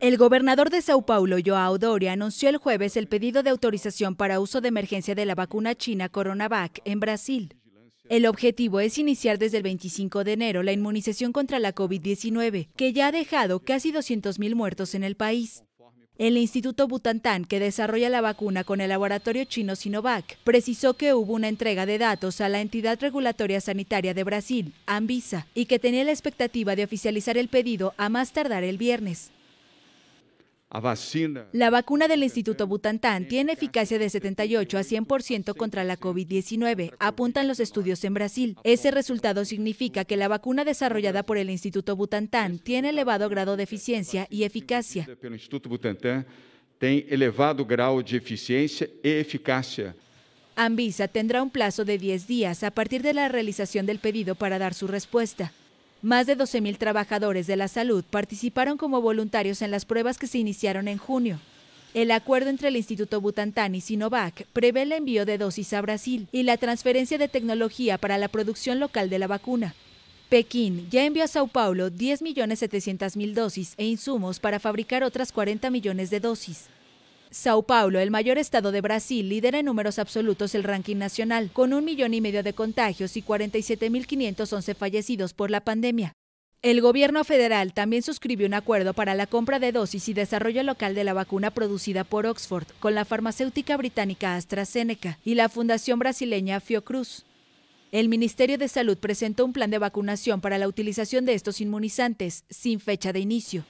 El gobernador de Sao Paulo, Joao Doria, anunció el jueves el pedido de autorización para uso de emergencia de la vacuna china Coronavac en Brasil. El objetivo es iniciar desde el 25 de enero la inmunización contra la COVID-19, que ya ha dejado casi 200.000 muertos en el país. El Instituto Butantan, que desarrolla la vacuna con el laboratorio chino Sinovac, precisó que hubo una entrega de datos a la entidad regulatoria sanitaria de Brasil, Anvisa, y que tenía la expectativa de oficializar el pedido a más tardar el viernes. La vacuna del Instituto Butantan tiene eficacia de 78 a 100% contra la COVID-19, apuntan los estudios en Brasil. Ese resultado significa que la vacuna desarrollada por el Instituto Butantan tiene elevado grado de eficiencia y eficacia. elevado grado de eficiencia y e eficacia. Anvisa tendrá un plazo de 10 días a partir de la realización del pedido para dar su respuesta. Más de 12.000 trabajadores de la salud participaron como voluntarios en las pruebas que se iniciaron en junio. El acuerdo entre el Instituto Butantan y Sinovac prevé el envío de dosis a Brasil y la transferencia de tecnología para la producción local de la vacuna. Pekín ya envió a Sao Paulo 10.700.000 dosis e insumos para fabricar otras 40 millones de dosis. Sao Paulo, el mayor estado de Brasil, lidera en números absolutos el ranking nacional, con un millón y medio de contagios y 47.511 fallecidos por la pandemia. El gobierno federal también suscribió un acuerdo para la compra de dosis y desarrollo local de la vacuna producida por Oxford con la farmacéutica británica AstraZeneca y la fundación brasileña Fiocruz. El Ministerio de Salud presentó un plan de vacunación para la utilización de estos inmunizantes sin fecha de inicio.